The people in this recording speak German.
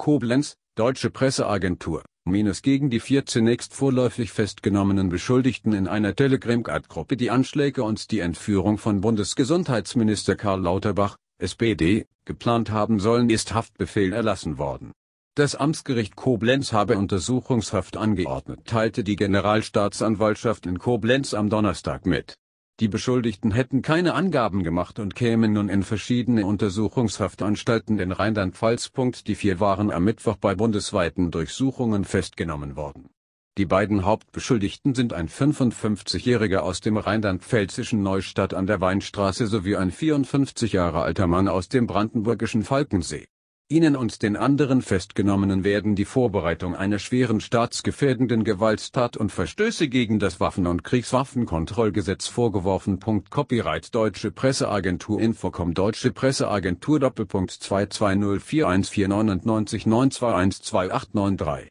Koblenz, Deutsche Presseagentur, minus gegen die vier zunächst vorläufig festgenommenen Beschuldigten in einer Telegram-Gruppe die Anschläge und die Entführung von Bundesgesundheitsminister Karl Lauterbach, SPD, geplant haben sollen ist Haftbefehl erlassen worden. Das Amtsgericht Koblenz habe Untersuchungshaft angeordnet, teilte die Generalstaatsanwaltschaft in Koblenz am Donnerstag mit die Beschuldigten hätten keine Angaben gemacht und kämen nun in verschiedene Untersuchungshaftanstalten in Rheinland-Pfalz. Die vier waren am Mittwoch bei bundesweiten Durchsuchungen festgenommen worden. Die beiden Hauptbeschuldigten sind ein 55-Jähriger aus dem rheinland-pfälzischen Neustadt an der Weinstraße sowie ein 54 Jahre alter Mann aus dem brandenburgischen Falkensee. Ihnen und den anderen Festgenommenen werden die Vorbereitung einer schweren staatsgefährdenden Gewalttat und Verstöße gegen das Waffen- und Kriegswaffenkontrollgesetz vorgeworfen. Copyright Deutsche Presseagentur Infocom Deutsche Presseagentur Doppelpunkt 22041499992128193